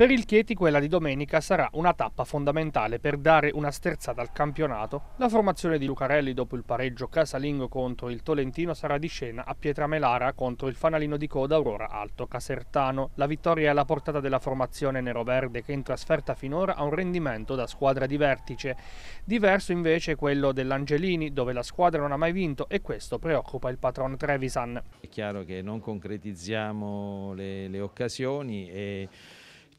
Per il Chieti quella di domenica sarà una tappa fondamentale per dare una sterzata al campionato. La formazione di Lucarelli dopo il pareggio casalingo contro il Tolentino sarà di scena a Pietramelara contro il fanalino di coda Aurora Alto Casertano. La vittoria è alla portata della formazione nero-verde che in trasferta finora ha un rendimento da squadra di vertice. Diverso invece quello dell'Angelini dove la squadra non ha mai vinto e questo preoccupa il patron Trevisan. È chiaro che non concretizziamo le, le occasioni e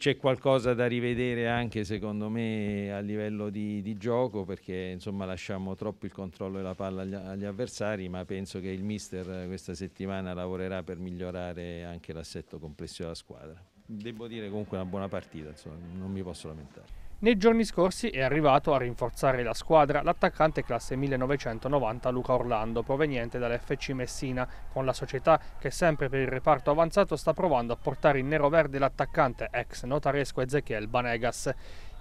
c'è qualcosa da rivedere anche secondo me a livello di, di gioco perché insomma, lasciamo troppo il controllo e la palla agli, agli, avversari ma penso che il mister questa settimana lavorerà per migliorare anche l'assetto complessivo della squadra devo dire comunque una buona partita insomma, non mi posso lamentare nei giorni scorsi è arrivato a rinforzare la squadra l'attaccante classe 1990 Luca Orlando, proveniente dall'FC Messina, con la società che sempre per il reparto avanzato sta provando a portare in nero-verde l'attaccante ex notaresco Ezechiel Banegas.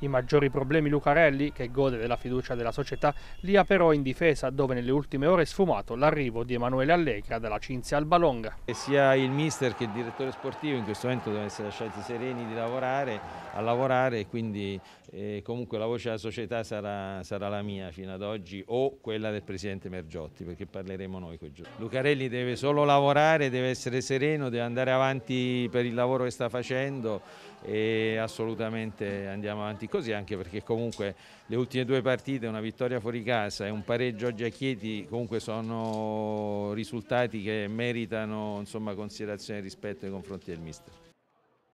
I maggiori problemi Lucarelli, che gode della fiducia della società, li ha però in difesa, dove nelle ultime ore è sfumato l'arrivo di Emanuele Allegra dalla Cinzia Albalonga. E sia il mister che il direttore sportivo in questo momento devono essere lasciati sereni di lavorare, a lavorare, quindi eh, comunque la voce della società sarà, sarà, la mia fino ad oggi o quella del presidente Mergiotti, perché parleremo noi quel giorno. Lucarelli deve solo lavorare, deve essere sereno, deve andare avanti per il lavoro che sta facendo e assolutamente andiamo avanti così anche perché comunque le ultime due partite, una vittoria fuori casa e un pareggio oggi a Chieti comunque sono risultati che meritano insomma, considerazione rispetto nei confronti del mister.